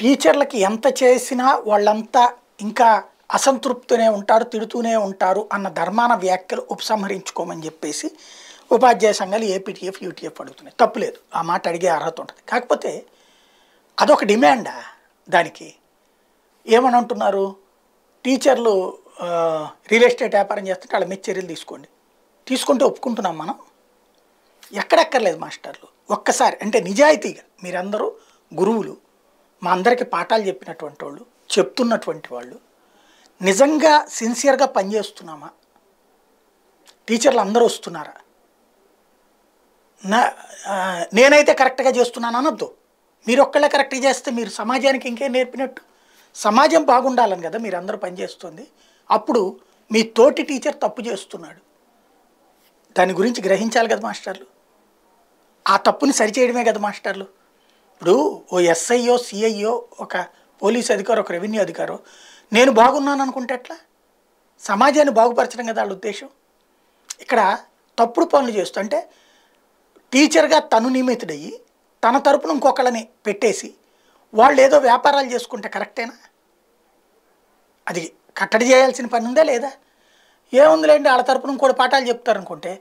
టీచర్లకి ఎంత చేసినా వాళ్ళంతా ఇంకా అసంతృప్తూనే ఉంటారు తిడుతూనే ఉంటారు అన్న ధర్మాన వ్యాఖ్యలు ఉపసంహరించుకోమని చెప్పేసి ఉపాధ్యాయ సంఘాలు ఏపీటీఎఫ్ యూటీఎఫ్ అడుగుతున్నాయి తప్పులేదు ఆ మాట అడిగే అర్హత ఉంటుంది కాకపోతే అదొక డిమాండా దానికి ఏమని అంటున్నారు టీచర్లు రియల్ ఎస్టేట్ వ్యాపారం చేస్తుంటే వాళ్ళ మీద చర్యలు తీసుకోండి తీసుకుంటే ఒప్పుకుంటున్నాం మనం ఎక్కడెక్కర్లేదు మాస్టర్లు ఒక్కసారి అంటే నిజాయితీగా మీరందరూ గురువులు మా అందరికీ పాఠాలు చెప్పినటువంటి వాళ్ళు చెప్తున్నటువంటి వాళ్ళు నిజంగా సిన్సియర్గా పనిచేస్తున్నామా టీచర్లు అందరూ వస్తున్నారా నా నేనైతే కరెక్ట్గా చేస్తున్నాను అనొద్దు మీరు ఒక్కళ్ళే కరెక్ట్గా చేస్తే మీరు సమాజానికి ఇంకేం నేర్పినట్టు సమాజం బాగుండాలని కదా మీరు అందరూ పనిచేస్తుంది అప్పుడు మీ తోటి టీచర్ తప్పు చేస్తున్నాడు దాని గురించి గ్రహించాలి కదా మాస్టర్లు ఆ తప్పుని సరిచేయడమే కదా మాస్టర్లు ఇప్పుడు ఓ ఎస్ఐఓ సిఐఓ ఒక పోలీస్ అధికారి ఒక రెవెన్యూ అధికారు నేను బాగున్నాను అనుకుంటే ఎట్లా సమాజాన్ని బాగుపరచడం కదా వాళ్ళ ఉద్దేశం ఇక్కడ తప్పుడు పనులు చేస్తూ అంటే టీచర్గా తను నియమితుడయ్యి తన తరపున ఇంకొకళ్ళని పెట్టేసి వాళ్ళు ఏదో వ్యాపారాలు చేసుకుంటే కరెక్టేనా అది కట్టడి చేయాల్సిన పని ఉందా లేదా ఏముందిలేండి వాళ్ళ తరపున ఇంకోటి పాఠాలు చెప్తారనుకుంటే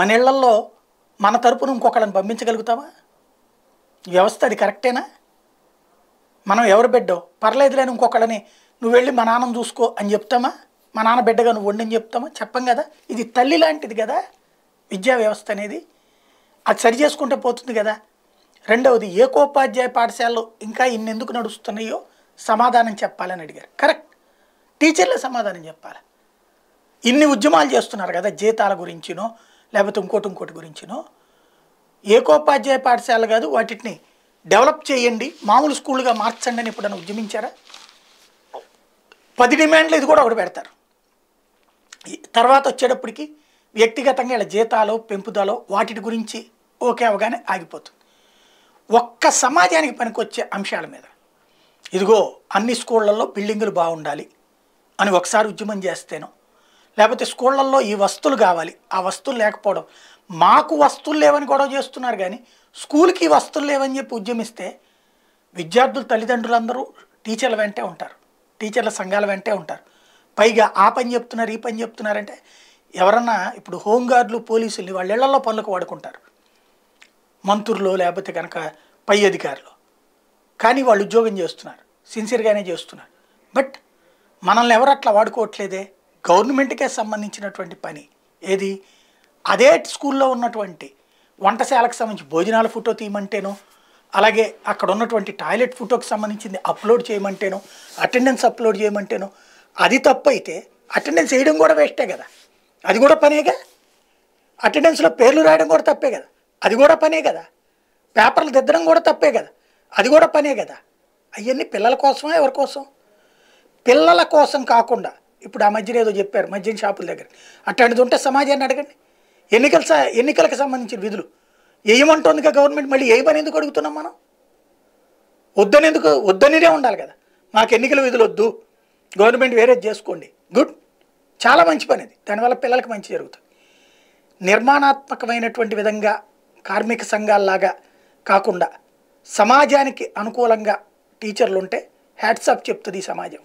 మన ఇళ్లల్లో మన తరపున ఇంకొకళ్ళని పంపించగలుగుతావా వ్యవస్థ అది కరెక్టేనా మనం ఎవరు బిడ్డో పర్లేదులే ఇంకొకళ్ళని నువ్వు వెళ్ళి మా నాన్నను చూసుకో అని చెప్తామా మా నాన్న బిడ్డగా నువ్వు వండి చెప్తామా చెప్పం కదా ఇది తల్లి లాంటిది కదా విద్యా వ్యవస్థ అనేది అది సరి చేసుకుంటే పోతుంది కదా రెండవది ఏకోపాధ్యాయ పాఠశాలలో ఇంకా ఇన్నెందుకు నడుస్తున్నాయో సమాధానం చెప్పాలని అడిగారు కరెక్ట్ టీచర్లే సమాధానం చెప్పాలి ఇన్ని ఉద్యమాలు చేస్తున్నారు కదా జీతాల గురించినో లేకపోతే ఇంకోటి ఇంకోటి గురించినో ఏకోపాధ్యాయ పాఠశాల కాదు వాటిని డెవలప్ చేయండి మామూలు స్కూల్గా మార్చండి అని ఎప్పుడైనా ఉద్యమించారా పది డిమాండ్లు ఇది కూడా ఒకటి పెడతారు తర్వాత వచ్చేటప్పటికి వ్యక్తిగతంగా ఇలా జీతాలు పెంపుదలో వాటి గురించి ఓకే అవగానే ఆగిపోతుంది ఒక్క సమాజానికి పనికొచ్చే అంశాల మీద ఇదిగో అన్ని స్కూళ్ళల్లో బిల్డింగులు బాగుండాలి అని ఒకసారి ఉద్యమం చేస్తేను లేకపోతే స్కూళ్ళల్లో ఈ వస్తువులు కావాలి ఆ వస్తువులు లేకపోవడం మాకు వస్తువులు లేవని గొడవ చేస్తున్నారు కానీ స్కూల్కి వస్తువులు లేవని చెప్పి ఉద్యమిస్తే విద్యార్థులు తల్లిదండ్రులందరూ టీచర్ల వెంటే ఉంటారు టీచర్ల సంఘాల వెంటే ఉంటారు పైగా ఆ పని చెప్తున్నారు ఈ పని చెప్తున్నారంటే ఎవరన్నా ఇప్పుడు హోంగార్డులు పోలీసులు వాళ్ళ ఇళ్లలో పనులకు వాడుకుంటారు మంత్రులు లేకపోతే కనుక పై అధికారులు కానీ వాళ్ళు ఉద్యోగం చేస్తున్నారు సిన్సియర్గానే చేస్తున్నారు బట్ మనల్ని ఎవరు అట్లా వాడుకోవట్లేదే గవర్నమెంట్కే సంబంధించినటువంటి పని ఏది అదే స్కూల్లో ఉన్నటువంటి వంటశాలకు సంబంధించి భోజనాల ఫోటో తీయమంటేనో అలాగే అక్కడ ఉన్నటువంటి టాయిలెట్ ఫోటోకి సంబంధించింది అప్లోడ్ చేయమంటేనో అటెండెన్స్ అప్లోడ్ చేయమంటేనో అది తప్పైతే అటెండెన్స్ వేయడం కూడా వేస్టే కదా అది కూడా పనేగా అటెండెన్స్లో పేర్లు రాయడం కూడా తప్పే కదా అది కూడా పనే కదా పేపర్లు దిద్దడం కూడా తప్పే కదా అది కూడా పనే కదా అవన్నీ పిల్లల కోసమా ఎవరి కోసం పిల్లల కోసం కాకుండా ఇప్పుడు ఆ మధ్యన ఏదో చెప్పారు మధ్యన షాపుల దగ్గర అట్లాంటిది ఉంటే సమాజాన్ని అడగండి ఎన్నికల ఎన్నికలకు సంబంధించిన విధులు ఏమంటోందిగా గవర్నమెంట్ మళ్ళీ ఏ పని ఎందుకు అడుగుతున్నాం మనం వద్దని ఎందుకు వద్దనిదే ఉండాలి కదా మాకు ఎన్నికల విధులు వద్దు గవర్నమెంట్ వేరే చేసుకోండి గుడ్ చాలా మంచి పని అది దానివల్ల పిల్లలకు మంచి జరుగుతుంది నిర్మాణాత్మకమైనటువంటి విధంగా కార్మిక సంఘాల్లాగా కాకుండా సమాజానికి అనుకూలంగా టీచర్లు ఉంటే హ్యాట్సాప్ చెప్తుంది సమాజం